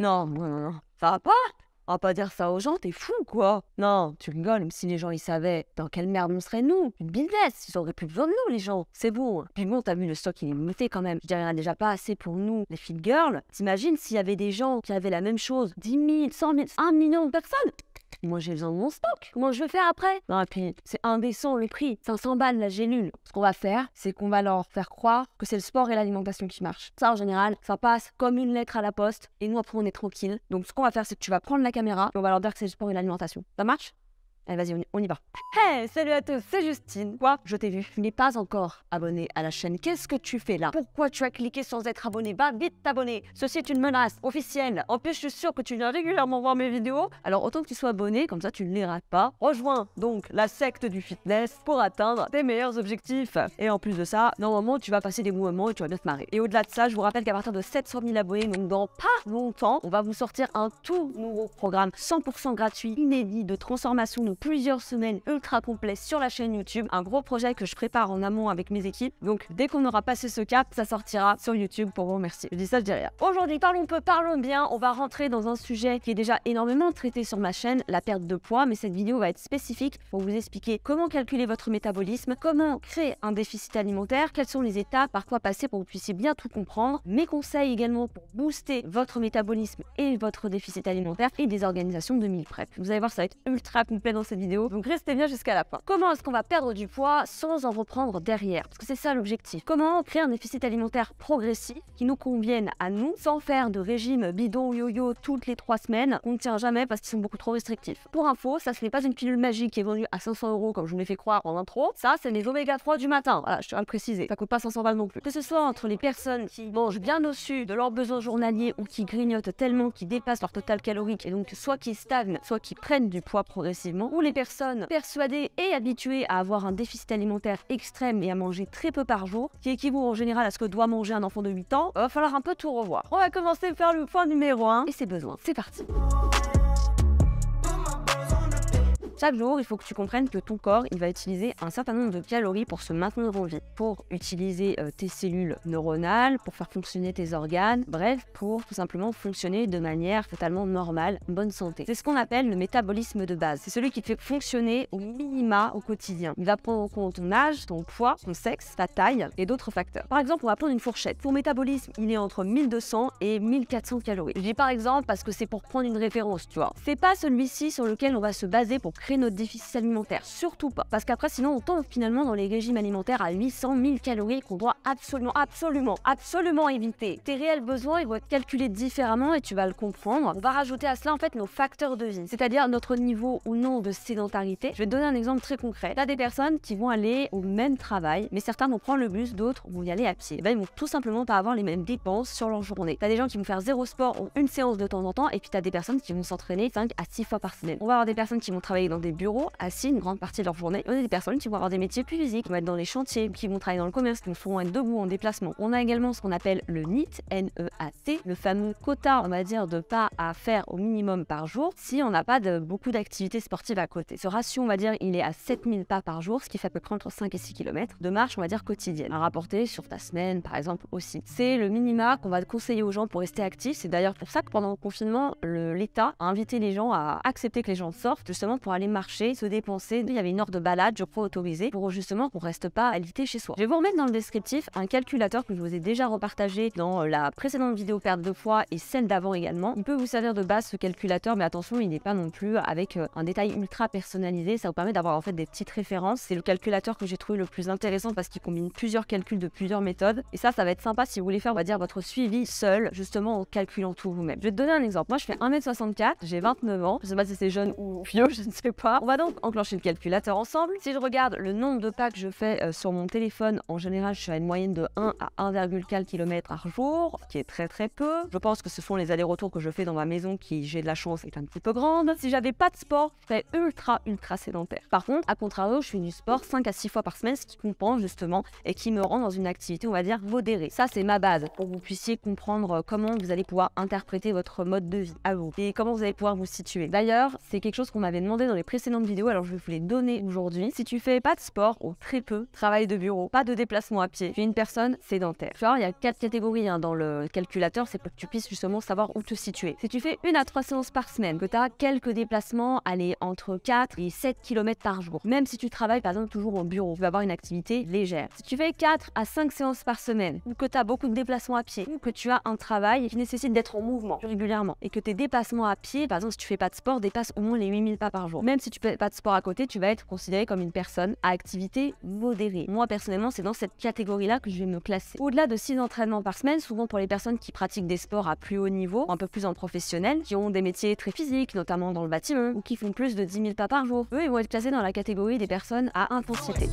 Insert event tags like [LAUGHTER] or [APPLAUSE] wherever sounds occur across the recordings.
Non, non, non, ça va pas On va pas dire ça aux gens, t'es fou quoi Non, tu rigoles, mais si les gens ils savaient, dans quelle merde on serait nous Une business, ils auraient plus besoin de nous les gens, c'est bon Puis bon, t'as vu le stock il est monté quand même, je dirais, il y en a déjà pas assez pour nous, les fit girls. T'imagines s'il y avait des gens qui avaient la même chose, 10 000, 100 000, 1 million de personnes moi, j'ai besoin de mon stock. Comment je vais faire après Non, et puis, c'est indécent le prix. 500 balles la gélule. Ce qu'on va faire, c'est qu'on va leur faire croire que c'est le sport et l'alimentation qui marchent. Ça, en général, ça passe comme une lettre à la poste. Et nous, après, on est tranquille. Donc, ce qu'on va faire, c'est que tu vas prendre la caméra et on va leur dire que c'est le sport et l'alimentation. Ça marche Allez, vas-y, on, y va. Hey, salut à tous, c'est Justine. Quoi Je t'ai vu. Tu n'es pas encore abonné à la chaîne. Qu'est-ce que tu fais là Pourquoi tu as cliqué sans être abonné Va vite t'abonner. Ceci est une menace officielle. En plus, je suis sûre que tu viens régulièrement voir mes vidéos. Alors, autant que tu sois abonné, comme ça tu ne les rates pas. Rejoins donc la secte du fitness pour atteindre tes meilleurs objectifs. Et en plus de ça, normalement, tu vas passer des mouvements et tu vas bien te marrer. Et au-delà de ça, je vous rappelle qu'à partir de 700 000 abonnés, donc dans pas longtemps, on va vous sortir un tout nouveau programme 100% gratuit, inédit de transformation plusieurs semaines ultra complètes sur la chaîne YouTube. Un gros projet que je prépare en amont avec mes équipes. Donc dès qu'on aura passé ce cap, ça sortira sur YouTube pour vous remercier. Je dis ça, je dis rien. Aujourd'hui, parlons peu, parlons bien. On va rentrer dans un sujet qui est déjà énormément traité sur ma chaîne, la perte de poids. Mais cette vidéo va être spécifique pour vous expliquer comment calculer votre métabolisme, comment créer un déficit alimentaire, quelles sont les étapes, par quoi passer pour que vous puissiez bien tout comprendre. Mes conseils également pour booster votre métabolisme et votre déficit alimentaire et des organisations de meal prep. Vous allez voir, ça va être ultra complet dans cette vidéo, donc restez bien jusqu'à la fin. Comment est-ce qu'on va perdre du poids sans en reprendre derrière Parce que c'est ça l'objectif. Comment créer un déficit alimentaire progressif qui nous convienne à nous sans faire de régime bidon yo-yo toutes les trois semaines qu'on ne tient jamais parce qu'ils sont beaucoup trop restrictifs. Pour info, ça ce n'est pas une pilule magique qui est vendue à 500 euros comme je vous l'ai fait croire en intro. Ça, c'est les oméga 3 du matin. Voilà, je tiens à le préciser. Ça coûte pas 500 balles non plus. Que ce soit entre les personnes qui mangent bien au-dessus de leurs besoins journaliers ou qui grignotent tellement qu'ils dépassent leur total calorique et donc soit qui stagnent, soit qui prennent du poids progressivement, ou les personnes persuadées et habituées à avoir un déficit alimentaire extrême et à manger très peu par jour, qui équivaut en général à ce que doit manger un enfant de 8 ans, va falloir un peu tout revoir. On va commencer par le point numéro 1 et ses besoins. C'est parti. Chaque jour, il faut que tu comprennes que ton corps, il va utiliser un certain nombre de calories pour se maintenir en vie, pour utiliser euh, tes cellules neuronales, pour faire fonctionner tes organes, bref, pour tout simplement fonctionner de manière totalement normale, bonne santé. C'est ce qu'on appelle le métabolisme de base. C'est celui qui te fait fonctionner au minima au quotidien. Il va prendre en compte ton âge, ton poids, ton sexe, ta taille et d'autres facteurs. Par exemple, on va prendre une fourchette. pour métabolisme, il est entre 1200 et 1400 calories. Je dis par exemple parce que c'est pour prendre une référence, tu vois. C'est pas celui-ci sur lequel on va se baser pour créer notre déficit alimentaire. Surtout pas. Parce qu'après, sinon, on tombe finalement dans les régimes alimentaires à 800 000 calories qu'on doit absolument, absolument, absolument éviter. Tes réels besoins, ils vont être calculés différemment et tu vas le comprendre. On va rajouter à cela en fait nos facteurs de vie, c'est-à-dire notre niveau ou non de sédentarité. Je vais te donner un exemple très concret. T'as des personnes qui vont aller au même travail, mais certains vont prendre le bus, d'autres vont y aller à pied. Eh ben ils vont tout simplement pas avoir les mêmes dépenses sur leur journée. T'as des gens qui vont faire zéro sport, ou une séance de temps en temps, et puis t'as des personnes qui vont s'entraîner 5 à 6 fois par semaine. On va avoir des personnes qui vont travailler dans des bureaux assis une grande partie de leur journée. On a des personnes qui vont avoir des métiers plus physiques, qui vont être dans les chantiers, qui vont travailler dans le commerce, qui vont être debout en déplacement. On a également ce qu'on appelle le NEAT, e le fameux quota, on va dire, de pas à faire au minimum par jour si on n'a pas beaucoup d'activités sportives à côté. Ce ratio, on va dire, il est à 7000 pas par jour, ce qui fait à peu près entre 5 et 6 km de marche, on va dire, quotidienne, à rapporter sur ta semaine, par exemple, aussi. C'est le minima qu'on va conseiller aux gens pour rester actifs. C'est d'ailleurs pour ça que pendant le confinement, l'État a invité les gens à accepter que les gens sortent, justement pour aller marcher, se dépenser. Il y avait une heure de balade, je crois, autorisée pour justement qu'on reste pas alité chez soi. Je vais vous remettre dans le descriptif un calculateur que je vous ai déjà repartagé dans la précédente vidéo perte de poids et celle d'avant également. Il peut vous servir de base ce calculateur, mais attention, il n'est pas non plus avec euh, un détail ultra personnalisé. Ça vous permet d'avoir en fait des petites références. C'est le calculateur que j'ai trouvé le plus intéressant parce qu'il combine plusieurs calculs de plusieurs méthodes. Et ça, ça va être sympa si vous voulez faire, on va dire, votre suivi seul, justement en calculant tout vous-même. Je vais te donner un exemple. Moi, je fais 1m64, j'ai 29 ans. Je sais pas si c'est jeune ou vieux, [LAUGHS] je ne sais pas pas. On va donc enclencher le calculateur ensemble. Si je regarde le nombre de pas que je fais euh, sur mon téléphone, en général, je suis à une moyenne de 1 à 1,4 km par jour, ce qui est très très peu. Je pense que ce sont les allers-retours que je fais dans ma maison qui, j'ai de la chance, est un petit peu grande. Si j'avais pas de sport, je serais ultra ultra sédentaire. Par contre, à contrario, je fais du sport 5 à 6 fois par semaine, ce qui compense justement et qui me rend dans une activité, on va dire, modérée. Ça, c'est ma base pour que vous puissiez comprendre euh, comment vous allez pouvoir interpréter votre mode de vie à vous et comment vous allez pouvoir vous situer. D'ailleurs, c'est quelque chose qu'on m'avait demandé dans les précédentes vidéos, alors je vais vous les donner aujourd'hui. Si tu fais pas de sport ou très peu, travail de bureau, pas de déplacement à pied, tu es une personne sédentaire. Genre, il y a quatre catégories hein, dans le calculateur, c'est pour que tu puisses justement savoir où te situer. Si tu fais une à trois séances par semaine, que tu as quelques déplacements, allez, entre 4 et 7 km par jour, même si tu travailles par exemple toujours au bureau, tu vas avoir une activité légère. Si tu fais 4 à 5 séances par semaine, ou que tu as beaucoup de déplacements à pied, ou que tu as un travail qui nécessite d'être en mouvement régulièrement, et que tes déplacements à pied, par exemple si tu fais pas de sport, dépassent au moins les 8000 pas par jour, même même si tu ne fais pas de sport à côté, tu vas être considéré comme une personne à activité modérée. Moi, personnellement, c'est dans cette catégorie-là que je vais me classer. Au-delà de 6 entraînements par semaine, souvent pour les personnes qui pratiquent des sports à plus haut niveau, un peu plus en professionnel, qui ont des métiers très physiques, notamment dans le bâtiment, ou qui font plus de 10 000 pas par jour, eux, ils vont être classés dans la catégorie des personnes à intensité.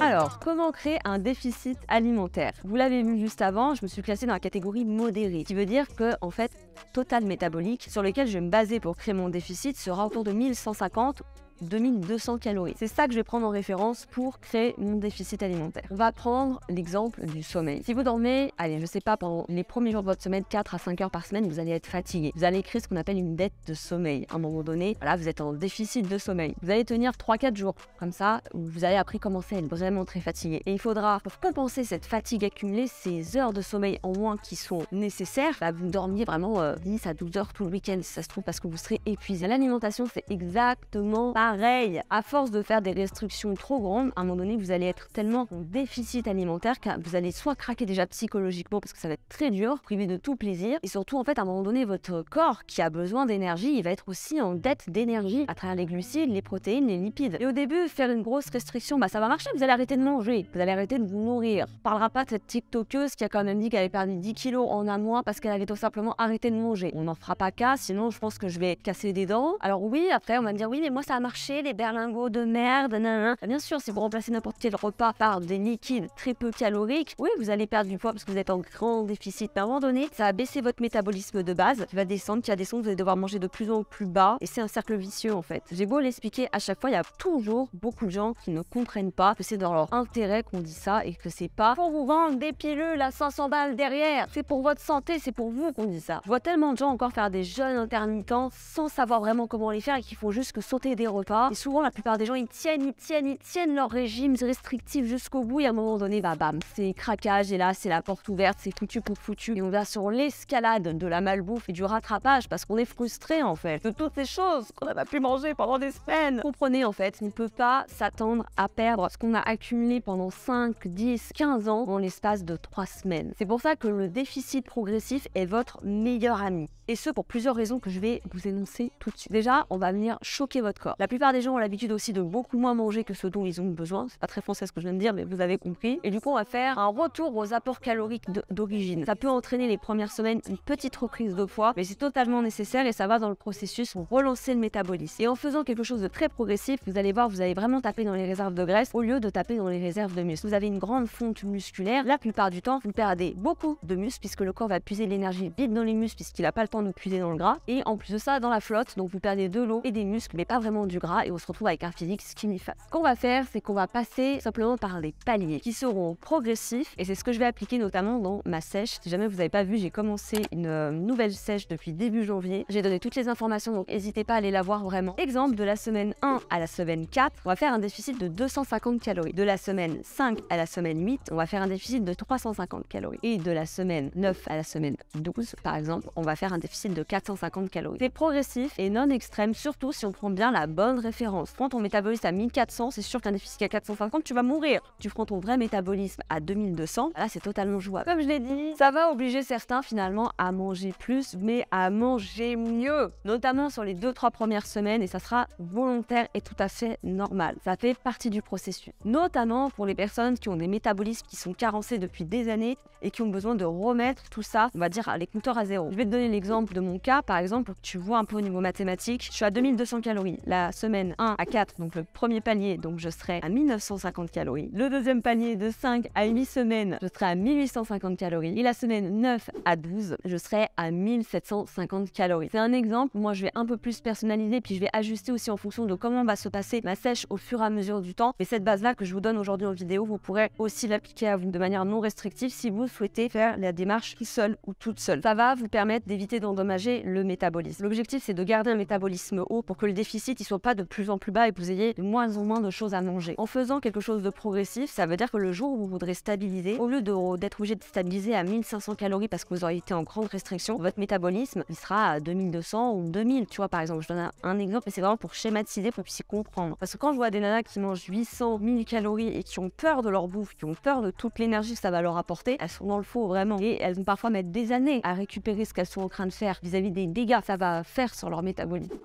Alors, comment créer un déficit alimentaire Vous l'avez vu juste avant, je me suis classée dans la catégorie modérée, qui veut dire que, en fait, total métabolique, sur lequel je vais me baser pour créer mon déficit, sera autour de 1150 2200 calories. C'est ça que je vais prendre en référence pour créer mon déficit alimentaire. On va prendre l'exemple du sommeil. Si vous dormez, allez, je sais pas, pendant les premiers jours de votre semaine, 4 à 5 heures par semaine, vous allez être fatigué. Vous allez créer ce qu'on appelle une dette de sommeil. À un moment donné, voilà, vous êtes en déficit de sommeil. Vous allez tenir 3-4 jours. Comme ça, vous allez après commencer à être vraiment très fatigué. Et il faudra, pour compenser cette fatigue accumulée, ces heures de sommeil en moins qui sont nécessaires, bah, vous dormiez vraiment 10 euh, à 12 heures tout le week-end, si ça se trouve, parce que vous serez épuisé. L'alimentation, c'est exactement pas pareil, à force de faire des restrictions trop grandes, à un moment donné, vous allez être tellement en déficit alimentaire que vous allez soit craquer déjà psychologiquement parce que ça va être très dur, privé de tout plaisir, et surtout, en fait, à un moment donné, votre corps qui a besoin d'énergie, il va être aussi en dette d'énergie à travers les glucides, les protéines, les lipides. Et au début, faire une grosse restriction, bah ça va marcher, vous allez arrêter de manger, vous allez arrêter de vous nourrir. On parlera pas de cette TikTokeuse qui a quand même dit qu'elle avait perdu 10 kilos en un mois parce qu'elle avait tout simplement arrêté de manger. On n'en fera pas cas, sinon je pense que je vais casser des dents. Alors oui, après on va dire oui, mais moi ça a marché les berlingots de merde, nanana. Ah, bien sûr, si vous remplacez n'importe quel repas par des liquides très peu caloriques, oui, vous allez perdre du poids parce que vous êtes en grand déficit. Mais à un moment donné, ça va baisser votre métabolisme de base, qui va descendre, qui va descendre, vous allez devoir manger de plus en plus bas. Et c'est un cercle vicieux en fait. J'ai beau l'expliquer à chaque fois, il y a toujours beaucoup de gens qui ne comprennent pas que c'est dans leur intérêt qu'on dit ça et que c'est pas pour vous vendre des pilules à 500 balles derrière. C'est pour votre santé, c'est pour vous qu'on dit ça. Je vois tellement de gens encore faire des jeunes intermittents sans savoir vraiment comment les faire et qu'il faut juste que sauter des repas et souvent, la plupart des gens, ils tiennent, ils tiennent, ils tiennent leur régime restrictif jusqu'au bout. Et à un moment donné, bah bam, c'est craquage. Et là, c'est la porte ouverte, c'est foutu pour foutu. Et on va sur l'escalade de la malbouffe et du rattrapage parce qu'on est frustré en fait de toutes ces choses qu'on n'a pas pu manger pendant des semaines. Comprenez en fait, on ne peut pas s'attendre à perdre ce qu'on a accumulé pendant 5, 10, 15 ans dans l'espace de 3 semaines. C'est pour ça que le déficit progressif est votre meilleur ami. Et ce, pour plusieurs raisons que je vais vous énoncer tout de suite. Déjà, on va venir choquer votre corps. La plupart des gens ont l'habitude aussi de beaucoup moins manger que ce dont ils ont besoin. C'est pas très français ce que je viens de dire, mais vous avez compris. Et du coup, on va faire un retour aux apports caloriques d'origine. Ça peut entraîner les premières semaines une petite reprise de poids, mais c'est totalement nécessaire et ça va dans le processus pour relancer le métabolisme. Et en faisant quelque chose de très progressif, vous allez voir, vous allez vraiment taper dans les réserves de graisse au lieu de taper dans les réserves de muscles. Vous avez une grande fonte musculaire. La plupart du temps, vous perdez beaucoup de muscles puisque le corps va puiser l'énergie vite dans les muscles puisqu'il n'a pas le temps nous de puiser dans le gras. Et en plus de ça, dans la flotte, donc vous perdez de l'eau et des muscles, mais pas vraiment du gras, et on se retrouve avec un physique skinny fat. Ce qu'on va faire, c'est qu'on va passer simplement par des paliers qui seront progressifs, et c'est ce que je vais appliquer notamment dans ma sèche. Si jamais vous n'avez pas vu, j'ai commencé une euh, nouvelle sèche depuis début janvier. J'ai donné toutes les informations, donc n'hésitez pas à aller la voir vraiment. Exemple, de la semaine 1 à la semaine 4, on va faire un déficit de 250 calories. De la semaine 5 à la semaine 8, on va faire un déficit de 350 calories. Et de la semaine 9 à la semaine 12, par exemple, on va faire un de 450 calories. C'est progressif et non extrême, surtout si on prend bien la bonne référence. Prends ton métabolisme à 1400, c'est sûr qu'un déficit à 450, tu vas mourir. Tu prends ton vrai métabolisme à 2200, là c'est totalement jouable. Comme je l'ai dit, ça va obliger certains finalement à manger plus, mais à manger mieux, notamment sur les deux trois premières semaines, et ça sera volontaire et tout à fait normal. Ça fait partie du processus, notamment pour les personnes qui ont des métabolismes qui sont carencés depuis des années et qui ont besoin de remettre tout ça, on va dire, à les à zéro. Je vais te donner l'exemple de mon cas, par exemple, pour que tu vois un peu au niveau mathématique, je suis à 2200 calories la semaine 1 à 4, donc le premier panier donc je serai à 1950 calories. Le deuxième panier de 5 à 8 semaines, je serai à 1850 calories. Et la semaine 9 à 12, je serai à 1750 calories. C'est un exemple, moi je vais un peu plus personnaliser, puis je vais ajuster aussi en fonction de comment va se passer ma sèche au fur et à mesure du temps. Mais cette base-là que je vous donne aujourd'hui en vidéo, vous pourrez aussi l'appliquer à vous de manière non restrictive si vous souhaitez faire la démarche tout seul ou toute seule. Ça va vous permettre d'éviter endommager le métabolisme. L'objectif, c'est de garder un métabolisme haut pour que le déficit il soit pas de plus en plus bas et que vous ayez de moins en moins de choses à manger. En faisant quelque chose de progressif, ça veut dire que le jour où vous voudrez stabiliser, au lieu d'être obligé de stabiliser à 1500 calories parce que vous aurez été en grande restriction, votre métabolisme, il sera à 2200 ou 2000, tu vois, par exemple. Je donne un exemple, mais c'est vraiment pour schématiser, pour que puissiez comprendre. Parce que quand je vois des nanas qui mangent 800, 1000 calories et qui ont peur de leur bouffe, qui ont peur de toute l'énergie que ça va leur apporter, elles sont dans le faux, vraiment. Et elles vont parfois mettre des années à récupérer ce qu'elles sont en train de vis-à-vis des dégâts ça va faire sur leur métabolisme.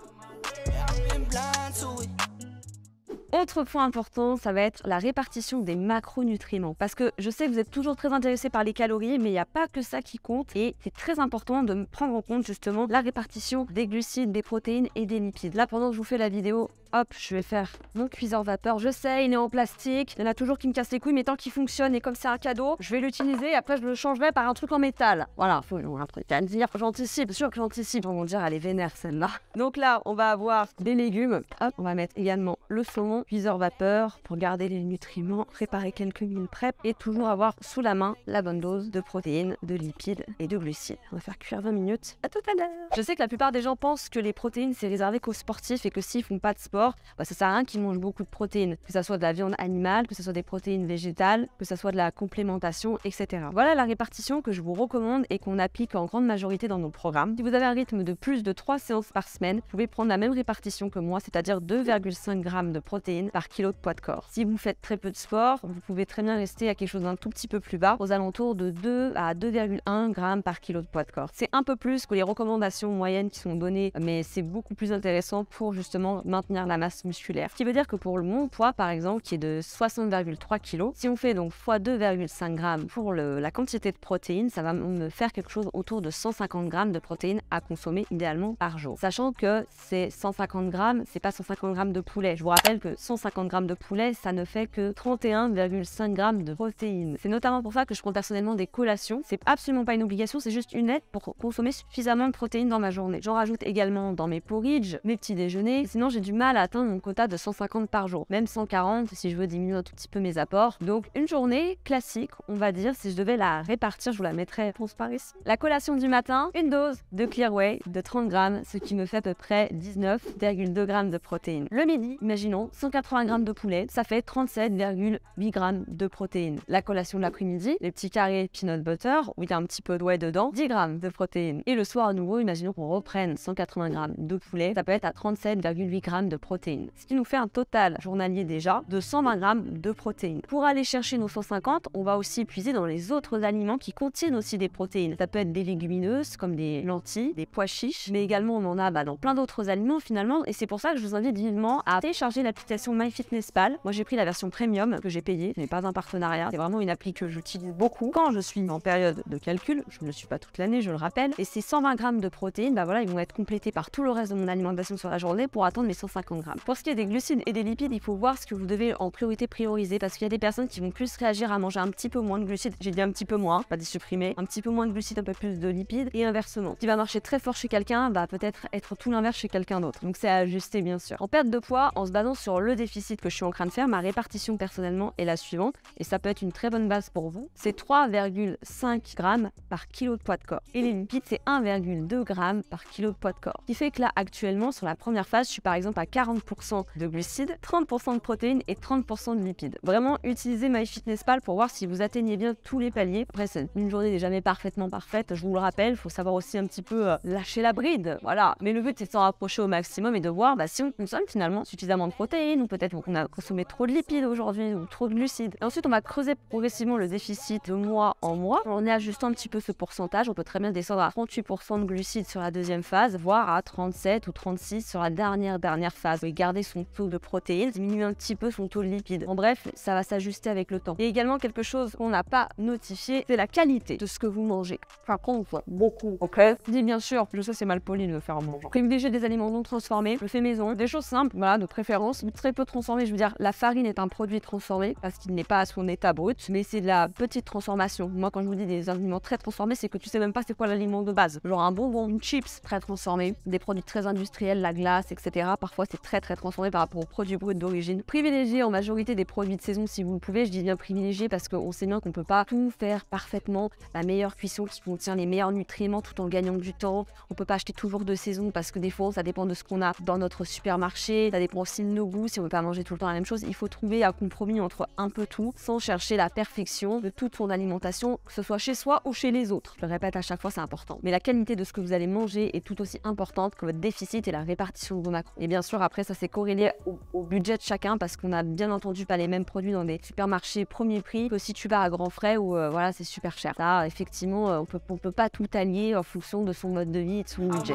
Autre point important, ça va être la répartition des macronutriments. Parce que je sais que vous êtes toujours très intéressé par les calories, mais il n'y a pas que ça qui compte. Et c'est très important de prendre en compte justement la répartition des glucides, des protéines et des lipides. Là, pendant que je vous fais la vidéo, hop, je vais faire mon cuiseur vapeur. Je sais, il est en plastique. Il y en a toujours qui me cassent les couilles, mais tant qu'il fonctionne et comme c'est un cadeau, je vais l'utiliser. Après, je le changerai par un truc en métal. Voilà, faut un truc à dire. J'anticipe, sûr que j'anticipe. On va dire, elle est vénère celle-là. Donc là, on va avoir des légumes. Hop, on va mettre également le saumon, cuiseur vapeur pour garder les nutriments, préparer quelques mille prep et toujours avoir sous la main la bonne dose de protéines, de lipides et de glucides. On va faire cuire 20 minutes. À tout à l'heure. Je sais que la plupart des gens pensent que les protéines c'est réservé qu'aux sportifs et que s'ils font pas de sport bah, ça sert à rien qu'ils mangent beaucoup de protéines, que ce soit de la viande animale, que ce soit des protéines végétales, que ce soit de la complémentation, etc. Voilà la répartition que je vous recommande et qu'on applique en grande majorité dans nos programmes. Si vous avez un rythme de plus de 3 séances par semaine, vous pouvez prendre la même répartition que moi, c'est-à-dire 2,5 g de protéines par kilo de poids de corps. Si vous faites très peu de sport, vous pouvez très bien rester à quelque chose d'un tout petit peu plus bas, aux alentours de 2 à 2,1 g par kilo de poids de corps. C'est un peu plus que les recommandations moyennes qui sont données, mais c'est beaucoup plus intéressant pour justement maintenir la masse musculaire. Ce qui veut dire que pour mon poids, par exemple, qui est de 60,3 kg, si on fait donc x 2,5 g pour la quantité de protéines, ça va me faire quelque chose autour de 150 g de protéines à consommer idéalement par jour. Sachant que ces 150 g, c'est pas 150 g de poulet. Je vous rappelle que 150 g de poulet, ça ne fait que 31,5 g de protéines. C'est notamment pour ça que je prends personnellement des collations. C'est absolument pas une obligation, c'est juste une aide pour consommer suffisamment de protéines dans ma journée. J'en rajoute également dans mes porridges, mes petits déjeuners. Sinon, j'ai du mal à atteindre mon quota de 150 par jour, même 140 si je veux diminuer un tout petit peu mes apports. Donc une journée classique, on va dire, si je devais la répartir, je vous la mettrais, pense par ici. La collation du matin, une dose de Clearway de 30 grammes, ce qui me fait à peu près 19,2 grammes de protéines. Le midi, imaginons 180 grammes de poulet, ça fait 37,8 grammes de protéines. La collation de l'après-midi, les petits carrés peanut butter, où il y a un petit peu de dedans, 10 grammes de protéines. Et le soir à nouveau, imaginons qu'on reprenne 180 grammes de poulet, ça peut être à 37,8 grammes de protéines ce qui nous fait un total journalier déjà de 120 grammes de protéines. Pour aller chercher nos 150, on va aussi puiser dans les autres aliments qui contiennent aussi des protéines. Ça peut être des légumineuses comme des lentilles, des pois chiches, mais également on en a bah, dans plein d'autres aliments finalement, et c'est pour ça que je vous invite vivement à télécharger l'application MyFitnessPal. Moi j'ai pris la version premium que j'ai payée, ce n'est pas un partenariat, c'est vraiment une appli que j'utilise beaucoup quand je suis en période de calcul, je ne le suis pas toute l'année, je le rappelle, et ces 120 grammes de protéines, bah voilà, ils vont être complétés par tout le reste de mon alimentation sur la journée pour attendre mes 150 pour ce qui est des glucides et des lipides, il faut voir ce que vous devez en priorité prioriser parce qu'il y a des personnes qui vont plus réagir à manger un petit peu moins de glucides. J'ai dit un petit peu moins, pas des supprimer, un petit peu moins de glucides, un peu plus de lipides et inversement. Ce qui va marcher très fort chez quelqu'un va bah, peut-être être tout l'inverse chez quelqu'un d'autre. Donc c'est à ajuster bien sûr. En perte de poids, en se basant sur le déficit que je suis en train de faire, ma répartition personnellement est la suivante et ça peut être une très bonne base pour vous. C'est 3,5 grammes par kilo de poids de corps. Et les lipides, c'est 1,2 grammes par kilo de poids de corps. Ce qui fait que là actuellement sur la première phase, je suis par exemple à 4 40% de glucides, 30% de protéines et 30% de lipides. Vraiment, utilisez MyFitnessPal pour voir si vous atteignez bien tous les paliers. Après, une journée n'est jamais parfaitement parfaite, je vous le rappelle, il faut savoir aussi un petit peu euh, lâcher la bride, voilà. Mais le but, c'est de s'en rapprocher au maximum et de voir bah, si on consomme finalement suffisamment de protéines ou peut-être qu'on a consommé trop de lipides aujourd'hui ou trop de glucides. Et ensuite, on va creuser progressivement le déficit de mois en mois en ajustant un petit peu ce pourcentage. On peut très bien descendre à 38% de glucides sur la deuxième phase, voire à 37 ou 36 sur la dernière dernière phase et garder son taux de protéines, diminuer un petit peu son taux de lipides. En bref, ça va s'ajuster avec le temps. Et également, quelque chose qu'on n'a pas notifié, c'est la qualité de ce que vous mangez. Enfin, contre beaucoup, ok Dis bien sûr, je sais, c'est mal poli de faire en mangeant. Privilégier des aliments non transformés, le fait maison, des choses simples, voilà, de préférence, très peu transformés Je veux dire, la farine est un produit transformé parce qu'il n'est pas à son état brut, mais c'est de la petite transformation. Moi, quand je vous dis des aliments très transformés, c'est que tu sais même pas c'est quoi l'aliment de base. Genre un bonbon, une chips très transformé, des produits très industriels, la glace, etc. Parfois, c'est très très transformé par rapport aux produits bruts d'origine. Privilégiez en majorité des produits de saison si vous le pouvez. Je dis bien privilégié parce qu'on sait bien qu'on ne peut pas tout faire parfaitement. La meilleure cuisson qui contient les meilleurs nutriments tout en gagnant du temps. On ne peut pas acheter toujours de saison parce que des fois ça dépend de ce qu'on a dans notre supermarché. Ça dépend aussi de nos goûts. Si on ne veut pas manger tout le temps la même chose, il faut trouver un compromis entre un peu tout sans chercher la perfection de toute son alimentation, que ce soit chez soi ou chez les autres. Je le répète à chaque fois, c'est important. Mais la qualité de ce que vous allez manger est tout aussi importante que votre déficit et la répartition de vos macros. Et bien sûr, après, ça s'est corrélé au, budget de chacun parce qu'on n'a bien entendu pas les mêmes produits dans des supermarchés premier prix que si tu vas à grands frais où euh, voilà, c'est super cher. Ça, effectivement, euh, on peut, on peut pas tout allier en fonction de son mode de vie et de son budget.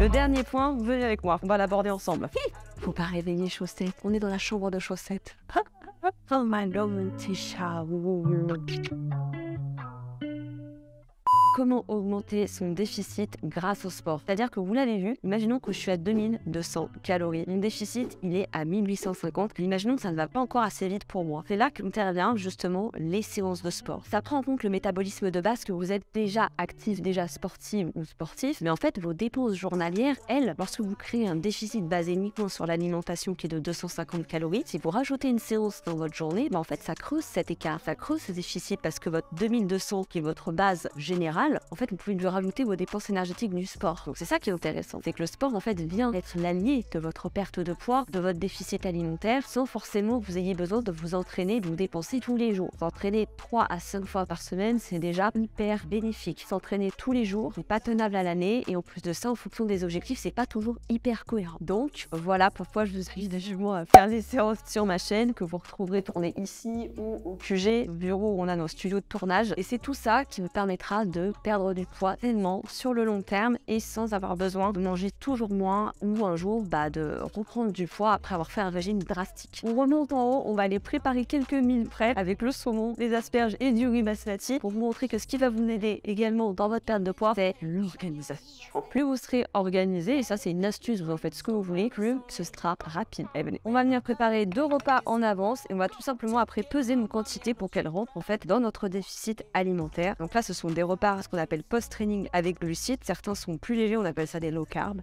Le dernier point, venez avec moi, on va l'aborder ensemble. Faut pas réveiller chaussettes, on est dans la chambre de chaussettes. [LAUGHS] Oh, comment augmenter son déficit grâce au sport. C'est-à-dire que vous l'avez vu, imaginons que je suis à 2200 calories. Mon déficit, il est à 1850. Imaginons que ça ne va pas encore assez vite pour moi. C'est là qu'intervient justement les séances de sport. Ça prend en compte le métabolisme de base, que vous êtes déjà actif, déjà sportif ou sportif, mais en fait, vos dépenses journalières, elles, lorsque vous créez un déficit basé uniquement sur l'alimentation qui est de 250 calories, si vous rajoutez une séance dans votre journée, bah en fait, ça creuse cet écart, ça creuse ce déficit parce que votre 2200, qui est votre base générale, en fait, vous pouvez le rajouter vos dépenses énergétiques du sport. Donc c'est ça qui est intéressant, c'est que le sport, en fait, vient être l'allié de votre perte de poids, de votre déficit alimentaire, sans forcément que vous ayez besoin de vous entraîner, de vous dépenser tous les jours. S'entraîner 3 à 5 fois par semaine, c'est déjà hyper bénéfique. S'entraîner tous les jours, c'est pas tenable à l'année, et en plus de ça, en fonction des objectifs, c'est pas toujours hyper cohérent. Donc voilà pourquoi je vous invite moi à faire des séances sur ma chaîne que vous retrouverez tourner ici ou au QG, bureau où on a nos studios de tournage. Et c'est tout ça qui me permettra de perdre du poids tellement sur le long terme et sans avoir besoin de manger toujours moins ou un jour bah, de reprendre du poids après avoir fait un régime drastique. On remonte en haut, on va aller préparer quelques mille prêts avec le saumon, les asperges et du riz basmati pour vous montrer que ce qui va vous aider également dans votre perte de poids, c'est l'organisation. Plus vous serez organisé, et ça c'est une astuce, vous en faites ce que vous voulez, plus ce sera rapide. Eh ben, on va venir préparer deux repas en avance et on va tout simplement après peser nos quantités pour qu'elles rentrent en fait dans notre déficit alimentaire. Donc là ce sont des repas ce qu'on appelle post-training avec glucides. Certains sont plus légers, on appelle ça des low carb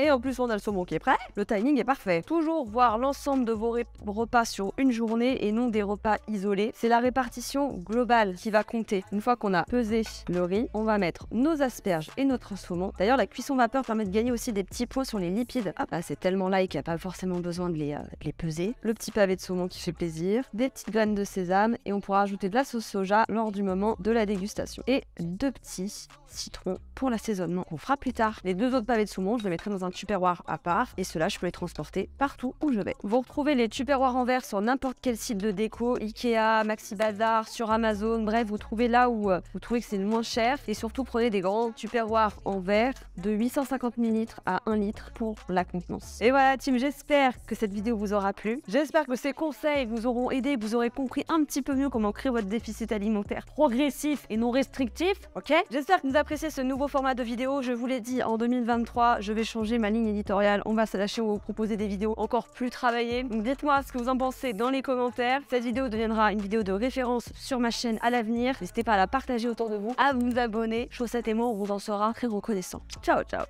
et en plus, on a le saumon qui est prêt. Le timing est parfait. Toujours voir l'ensemble de vos repas sur une journée et non des repas isolés. C'est la répartition globale qui va compter. Une fois qu'on a pesé le riz, on va mettre nos asperges et notre saumon. D'ailleurs, la cuisson vapeur permet de gagner aussi des petits points sur les lipides. Ah bah, c'est tellement light qu'il n'y a pas forcément besoin de les, euh, les peser. Le petit pavé de saumon qui fait plaisir. Des petites graines de sésame et on pourra ajouter de la sauce soja lors du moment de la dégustation. Et deux petits citrons pour l'assaisonnement On fera plus tard. Les deux autres pavés de saumon, je les mettrai dans un un tupperware à part et cela je peux les transporter partout où je vais. Vous retrouvez les tupperwares en verre sur n'importe quel site de déco, Ikea, Maxi Bazar, sur Amazon, bref vous trouvez là où euh, vous trouvez que c'est le moins cher et surtout prenez des grands tupperwares en verre de 850 ml à 1 litre pour la contenance. Et voilà team j'espère que cette vidéo vous aura plu, j'espère que ces conseils vous auront aidé, vous aurez compris un petit peu mieux comment créer votre déficit alimentaire progressif et non restrictif, ok J'espère que vous appréciez ce nouveau format de vidéo, je vous l'ai dit en 2023 je vais changer ma ligne éditoriale, on va se lâcher, ou vous proposer des vidéos encore plus travaillées. Donc dites-moi ce que vous en pensez dans les commentaires. Cette vidéo deviendra une vidéo de référence sur ma chaîne à l'avenir. N'hésitez pas à la partager autour de vous, à vous abonner. Chaussettes et mots, on vous en sera très reconnaissant. Ciao, ciao.